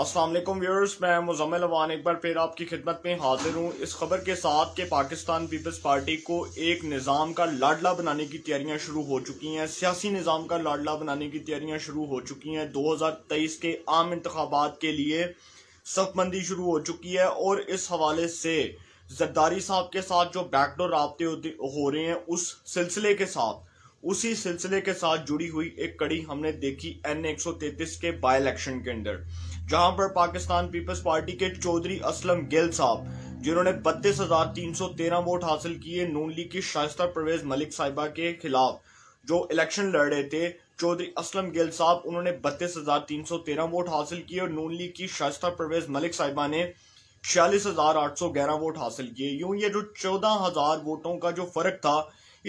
Aslam viewers मैं मुजम्मिल अवान एक बार फिर आपकी खिदमत में हाजिर हूँ इस खबर के साथ कि पाकिस्तान पीपल्स पार्टी को एक निज़ाम का लाडला बनाने की तैयारियां शुरू हो चुकी हैं सियासी निज़ाम का लाडला बनाने की तैयारियां शुरू हो चुकी हैं 2023 के आम इंतबात के लिए सफबंदी शुरू हो चुकी है और इस हवाले से जरदारी साहब के साथ जो बैकडोर रबते हो रहे हैं उस सिलसिले के साथ उसी सिलसिले के साथ जुड़ी हुई एक कड़ी हमने देखी एन एक सौ तैतीस के बाई इलेक्शन के अंदर जहां पर पाकिस्तान पीपल्स पार्टी के चौधरी असलम गिल साहब जिन्होंने बत्तीस हजार तीन सौ तेरह वोट हासिल किए नून लीग की शायस्ता परवेज मलिक साहिबा के खिलाफ जो इलेक्शन लड़ रहे थे चौधरी असलम गिल साहब उन्होंने बत्तीस हजार तीन सौ तेरह वोट हासिल किए और नून लीग की शायस्ता परवेज मलिक साहिबा ने छियालीस हजार आठ सौ ग्यारह वोट हासिल किए यूं ये जो चौदह हजार वोटों का जो फर्क था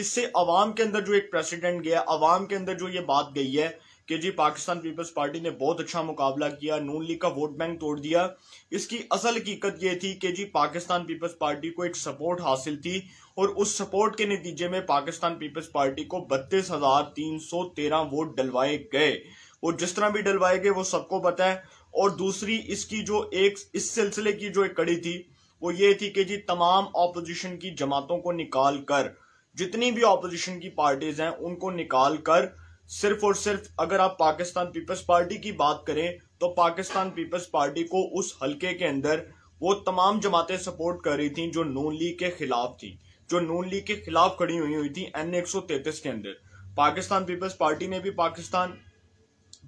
इससे अवाम के अंदर जो एक प्रेसिडेंट गया अवाम के अंदर जो ये बात गई है कि जी पाकिस्तान पीपल्स पार्टी ने बहुत अच्छा मुकाबला किया नून लीग का वोट बैंक तोड़ दिया इसकी असल हकीकत यह थी कि जी पाकिस्तान पीपल्स पार्टी को एक सपोर्ट हासिल थी और उस सपोर्ट के नतीजे में पाकिस्तान पीपल्स पार्टी को बत्तीस हजार तीन सौ तेरह वोट डलवाए गए और जिस तरह भी डलवाए गए वो सबको पता है और दूसरी इसकी जो एक इस सिलसिले की जो एक कड़ी थी वो ये थी कि जी तमाम ऑपोजिशन की जमातों को निकाल कर जितनी भी ऑपोजिशन की पार्टीज हैं उनको निकाल कर सिर्फ और सिर्फ अगर आप पाकिस्तान पीपल्स पार्टी की बात करें तो पाकिस्तान पीपल्स पार्टी को उस हलके के अंदर वो तमाम जमातें सपोर्ट कर रही थी जो नून लीग के खिलाफ थी जो नून लीग के खिलाफ खड़ी हुई हुई थी एन एक के अंदर पाकिस्तान पीपल्स पार्टी ने भी पाकिस्तान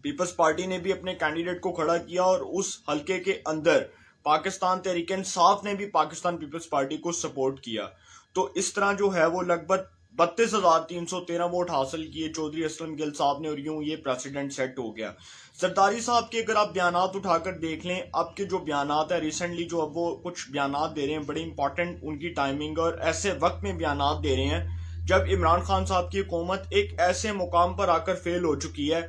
पीपल्स पार्टी ने भी अपने कैंडिडेट को खड़ा किया और उस हलके के अंदर पाकिस्तान तहरीक इंसाफ ने भी पाकिस्तान पीपल्स पार्टी को सपोर्ट किया तो इस तरह जो है वो लगभग बत्तीस हजार तीन सौ तेरह वोट हासिल किए चौधरी असलम गिल साहब ने और यूं ये प्रेसिडेंट सेट हो गया सरदारी साहब के अगर आप बयान उठाकर देख लें आपके जो बयान है रिसेंटली जो अब वो कुछ बयान दे रहे हैं बड़े इंपॉर्टेंट उनकी टाइमिंग और ऐसे वक्त में बयान दे रहे हैं जब इमरान खान साहब की हुकूमत एक ऐसे मुकाम पर आकर फेल हो चुकी है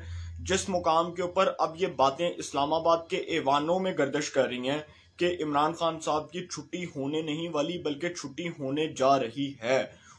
जिस मुकाम के ऊपर अब ये बातें इस्लामाबाद के एवानों में गर्दश कर रही हैं कि इमरान खान साहब की छुट्टी होने नहीं वाली बल्कि छुट्टी होने जा रही है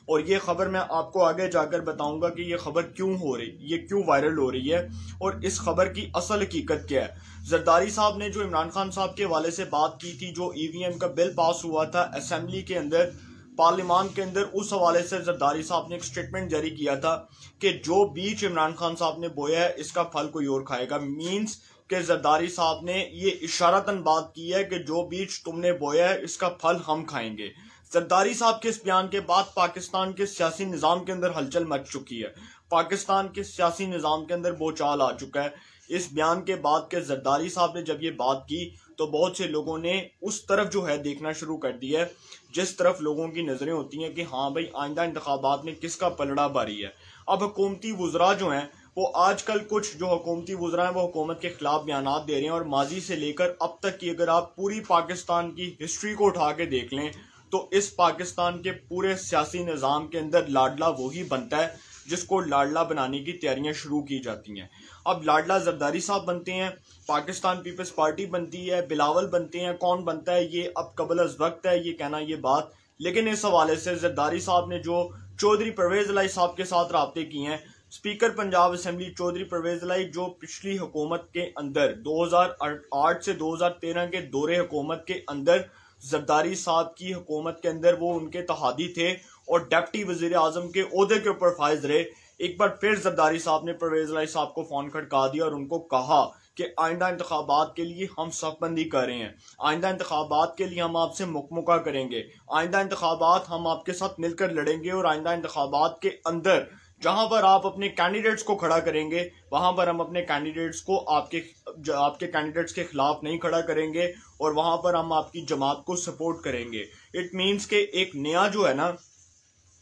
और ये खबर मैं आपको आगे जाकर बताऊंगा कि ये खबर क्यों हो रही ये क्यों वायरल हो रही है और इस खबर की असल हकीकत क्या है जरदारी साहब ने जो इमरान खान साहब के हवाले से बात की थी जो ईवीएम e का बिल पास हुआ था असम्बली के अंदर पार्लियामान के अंदर उस हवाले से जरदारी साहब ने एक स्टेटमेंट जारी किया था कि जो बीच इमरान खान साहब ने बोया है इसका फल कोई और खाएगा मीन्स के जरदारी साहब ने ये इशारा बात की है कि जो बीच तुमने बोया है इसका फल हम खाएंगे जरदारी साहब के इस बयान के बाद पाकिस्तान के सियासी निज़ाम के अंदर हलचल मच चुकी है पाकिस्तान के सियासी निज़ाम के अंदर बोचाल आ चुका है इस बयान के बाद के जरदारी साहब ने जब ये बात की तो बहुत से लोगों ने उस तरफ जो है देखना शुरू कर दिया है जिस तरफ लोगों की नज़रें होती हैं कि हाँ भाई आइंदा इंतबात में किसका पलड़ा भारी है अब हुकूमती वज्रा जो हैं वो आजकल कुछ जो हुकूमती वज्रा हैं वो हुकूमत के खिलाफ बयान दे रहे हैं और माजी से लेकर अब तक की अगर आप पूरी पाकिस्तान की हिस्ट्री को उठा के देख लें तो इस पाकिस्तान के पूरे सियासी निज़ाम के अंदर लाडला वही बनता है जिसको लाडला बनाने की तैयारियां शुरू की जाती हैं अब लाडला जरदारी साहब बनते हैं पाकिस्तान पीपल्स पार्टी बनती है बिलावल बनते हैं कौन बनता है ये अब कबल अज वक्त है ये कहना ये बात लेकिन इस हवाले से जरदारी साहब ने जो चौधरी परवेज लाई साहब के साथ रबते किए हैं स्पीकर पंजाब असम्बली चौधरी परवेज लाई जो पिछली हुकूमत के अंदर आठ से तेरह के दौरे हुकूमत के अंदर जरदारी साहब की हुकूमत के अंदर वो उनके तहादी थे और डेप्टी वजीर अजम के अहदे के ऊपर फायज रहे एक बार फिर जरदारी साहब ने परवेज लाई साहब को फ़ोन खड़का दिया और उनको कहा कि आइंदा इंतबात के लिए हम सफबंदी कर रहे हैं आइंदा इंतबात के लिए हम आपसे मुकमुका करेंगे आइंदा इंतबात हम आपके साथ मिलकर लड़ेंगे और आइंदा इंतबात के अंदर जहां पर आप अपने कैंडिडेट्स को खड़ा करेंगे वहां पर हम अपने कैंडिडेट्स को आपके आपके कैंडिडेट्स के खिलाफ नहीं खड़ा करेंगे और वहां पर हम आपकी जमात को सपोर्ट करेंगे इट मीन्स के एक नया जो है ना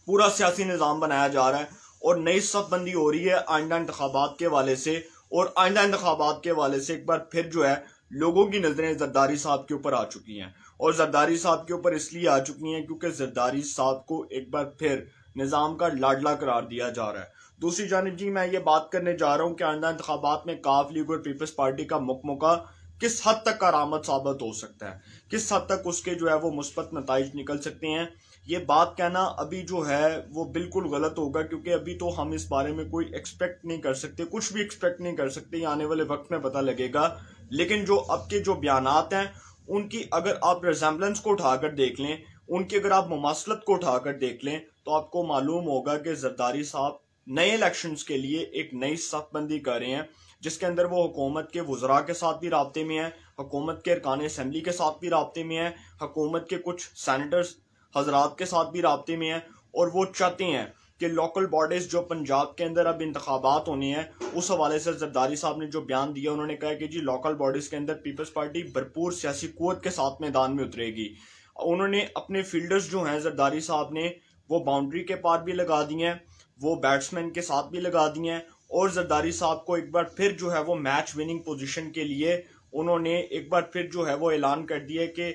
पूरा सियासी निज़ाम बनाया जा रहा है और नई सफबंदी हो रही है आइंदा इंतबात के वाले से और आइंदा इंतबात के वाले से एक बार फिर जो है लोगों की नज़रें जरदारी साहब के ऊपर आ चुकी हैं और जरदारी साहब के ऊपर इसलिए आ चुकी हैं क्योंकि जरदारी साहब को एक बार फिर निज़ाम का लाडला करार दिया जा रहा है दूसरी जानब जी मैं ये बात करने जा रहा हूँ कि आंदा इंतबात में काफ लीग और पीपल्स पार्टी का मुकमका किस हद तक कारामद साबित हो सकता है किस हद तक उसके जो है वो मुस्बत नतज निकल सकते हैं ये बात कहना अभी जो है वो बिल्कुल गलत होगा क्योंकि अभी तो हम इस बारे में कोई एक्सपेक्ट नहीं कर सकते कुछ भी एक्सपेक्ट नहीं कर सकते आने वाले वक्त में पता लगेगा लेकिन जो अब के जो बयान हैं उनकी अगर आप रिजेम्बलेंस को उठाकर देख लें उनकी अगर आप ममासलत को उठाकर देख लें तो आपको मालूम होगा कि जरदारी साहब नए इलेक्शंस के लिए एक नई सफबंदी कर रहे हैं जिसके अंदर वो हुकूमत के वजरा के साथ भी रबते में है हुकूमत के अरकान असम्बली के साथ भी रबते में है हुकूमत के कुछ सैनिटर्स हजरात के साथ भी रबते में है और वो चाहते हैं कि लोकल बॉडीज जो पंजाब के अंदर अब इंतबात होने हैं उस हवाले से जरदारी साहब ने जो बयान दिया उन्होंने कहा कि जी लोकल बॉडीज के अंदर पीपल्स पार्टी भरपूर सियासी कुत के साथ मैदान में उतरेगी उन्होंने अपने फील्डर्स जो हैं जरदारी साहब ने वो बाउंड्री के पार भी लगा दिए हैं वो बैट्समैन के साथ भी लगा दिए हैं और जरदारी साहब को एक बार फिर जो है वो मैच विनिंग पोजिशन के लिए उन्होंने एक बार फिर जो है वो ऐलान कर दिया कि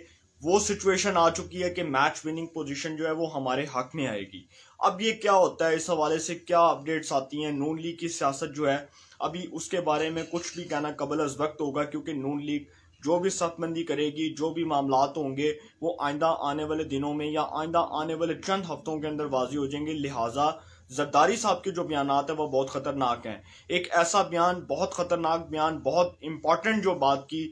वो सिचुएशन आ चुकी है कि मैच विनिंग पोजीशन जो है वो हमारे हक में आएगी अब ये क्या होता है इस हवाले से क्या अपडेट्स आती हैं नून लीग की सियासत जो है अभी उसके बारे में कुछ भी कहना कबल अज वक्त होगा क्योंकि नून लीग जो भी सतमंदी करेगी जो भी मामला होंगे वो आइंदा आने वाले दिनों में या आइंदा आने वाले चंद हफ्तों के अंदर वाजी हो जाएंगे लिहाजा जरदारी साहब के जो बयान है वह बहुत ख़तरनाक हैं एक ऐसा बयान बहुत ख़तरनाक बयान बहुत इम्पॉर्टेंट जो बात की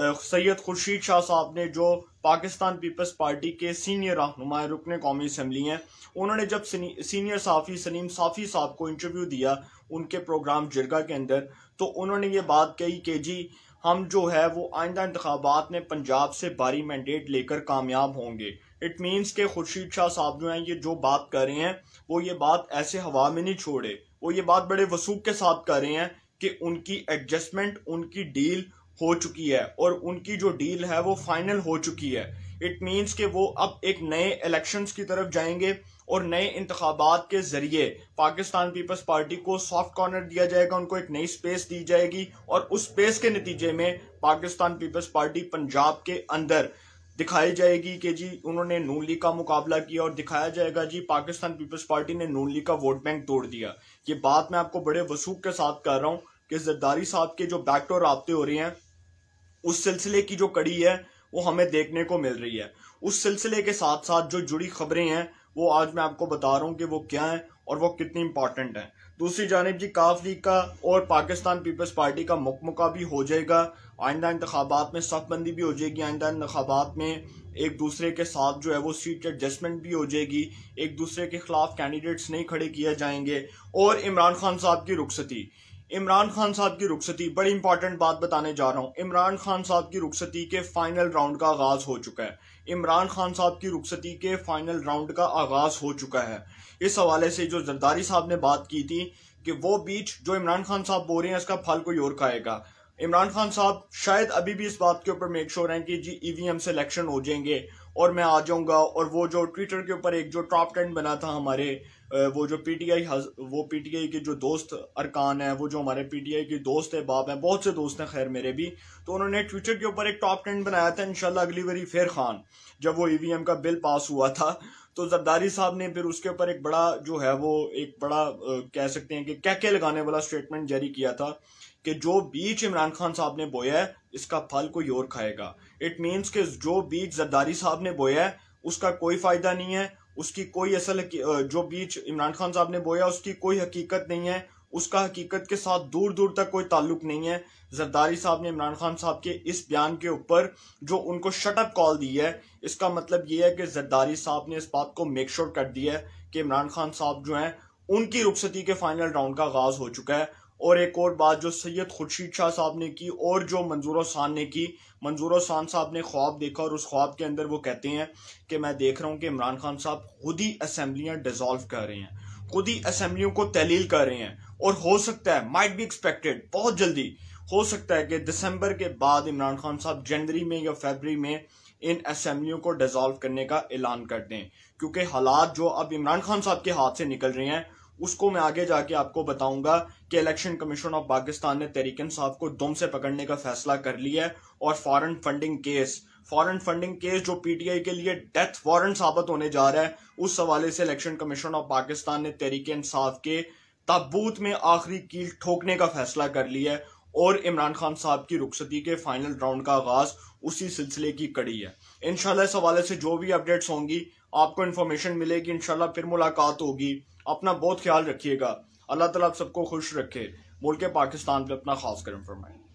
सैयद खुर्शीद शाह साहब ने जो पाकिस्तान पीपल्स पार्टी के सीनियर रहनुमा रुकन कौमी असम्बली हैं उन्होंने जब सीनियर साफ़ी सलीम साफ़ी साहब को इंटरव्यू दिया उनके प्रोग्राम जिरगा के अंदर तो उन्होंने ये बात कही कि जी हम जो है वो आइंदा इंतबात में पंजाब से भारी मैंडेट लेकर कामयाब होंगे इट मीन्स के खुर्शीद शाह साहब जो हैं ये जो बात कर रहे हैं वो ये बात ऐसे हवा में नहीं छोड़े वो ये बात बड़े वसूख के साथ कर रहे हैं कि उनकी एडजस्टमेंट उनकी डील हो चुकी है और उनकी जो डील है वो फाइनल हो चुकी है इट मीन्स के वो अब एक नए इलेक्शन की तरफ जाएंगे और नए इंतबात के जरिए पाकिस्तान पीपल्स पार्टी को सॉफ्ट कॉर्नर दिया जाएगा उनको एक नई स्पेस दी जाएगी और उस स्पेस के नतीजे में पाकिस्तान पीपल्स पार्टी पंजाब के अंदर दिखाई जाएगी कि जी उन्होंने नून लीग का मुकाबला किया और दिखाया जाएगा जी पाकिस्तान पीपल्स पार्टी ने नून लीग का वोट बैंक तोड़ दिया ये बात मैं आपको बड़े वसूख के साथ कर रहा हूं कि जरदारी साहब के जो बैकडोर रबते हो रहे हैं उस सिलसिले की जो कड़ी है वो हमें देखने को मिल रही है उस सिलसिले के साथ साथ जो जुड़ी खबरें हैं वो आज मैं आपको बता रहा हूँ कि वो क्या है और वो कितनी इंपॉर्टेंट है दूसरी जानब जी काफ लीग का और पाकिस्तान पीपल्स पार्टी का मुकमुका भी हो जाएगा आइंदा इंतबात में सफबंदी भी हो जाएगी आइंदा इंतबात में एक दूसरे के साथ जो है वो सीट एडजस्टमेंट भी हो जाएगी एक दूसरे के खिलाफ कैंडिडेट्स नहीं खड़े किए जाएंगे और इमरान खान साहब की रुखसती इमरान खान साहब की रुखसती बड़ी इंपॉर्टेंट बात बताने जा रहा हूँ इमरान खान साहब की रुखसती के फाइनल राउंड का आगाज हो चुका है इमरान खान साहब की रुखसती के फाइनल राउंड का आगाज हो चुका है इस हवाले से जो जरदारी साहब ने बात की थी कि वो बीच जो इमरान खान साहब बोल रहे हैं इसका फल कोई और खाएगा इमरान खान साहब शायद अभी भी इस बात के ऊपर मेक श्योर हैं कि जी ईवीएम e से इलेक्शन हो जाएंगे और मैं आ जाऊँगा और वो जो ट्विटर के ऊपर एक जो टॉप टेन बना था हमारे वो जो पी टी आई वो पी टी आई के जो दोस्त अरकान हैं वो जो हमारे पी टी आई के दोस्त है बाप हैं बहुत से दोस्त हैं खैर मेरे भी तो उन्होंने ट्विटर के ऊपर एक टॉप टेन बनाया था इनशाला अगली बारी फिर खान जब वो ई वी एम का बिल पास हुआ था तो जरदारी साहब ने फिर उसके ऊपर एक बड़ा जो है वो एक बड़ा कह सकते हैं कि कह के लगाने वाला स्टेटमेंट जारी किया था कि जो बीज इमरान खान साहब ने बोया है इसका फल कोई और खाएगा इट मीन्स कि जो बीज जरदारी साहब ने बोया है उसका कोई फायदा नहीं है उसकी कोई असल जो बीज इमरान खान साहब ने बोया उसकी कोई हकीकत नहीं है उसका हकीकत के साथ दूर दूर तक कोई ताल्लुक नहीं है जरदारी साहब ने इमरान खान साहब के इस बयान के ऊपर जो उनको शटअप कॉल दी है इसका मतलब ये है कि जरदारी साहब ने इस बात को मेक श्योर कर दिया है कि इमरान खान साहब जो हैं उनकी रुखसती के फाइनल राउंड का आगाज हो चुका है और एक और बात जो सैयद खुर्शीद शाह साहब ने की और जो मंजूर खान ने की मंजूर खान साहब ने ख्वाब देखा और उस ख्वाब के अंदर वो कहते हैं कि मैं देख रहा हूँ कि इमरान खान साहब खुद ही असम्बलियाँ डिजॉल्व कर रहे हैं खुद ही असेंबलियों को तहलील कर रहे हैं और हो सकता है माइट बी एक्सपेक्टेड बहुत जल्दी हो सकता है कि दिसंबर के बाद इमरान खान साहब जनवरी में या फेबरी में इन असेंबलियों को डिजॉल्व करने का ऐलान कर दें क्योंकि हालात जो अब इमरान खान साहब के हाथ से निकल रहे हैं उसको मैं आगे जाके आपको बताऊंगा कि इलेक्शन कमीशन ऑफ पाकिस्तान ने तरीकन साहब को दम से पकड़ने का फैसला कर लिया है और foreign funding case foreign funding case जो पीटीआई के लिए डेथ वारंट साबित होने जा रहा है उस हवाले से इलेक्शन कमीशन ऑफ पाकिस्तान ने तहरीक इंसाफ के ताबूत में आखिरी कील ठोकने का फैसला कर लिया है और इमरान खान साहब की रुखसती के फाइनल राउंड का आगाज उसी सिलसिले की कड़ी है इनशाला इस हवाले से जो भी अपडेट्स होंगी आपको इन्फॉर्मेशन मिलेगी इनशाला फिर मुलाकात होगी अपना बहुत ख्याल रखिएगा अल्लाह तला आप सबको खुश रखे मुल्क पाकिस्तान पर अपना खास करम फरमाएं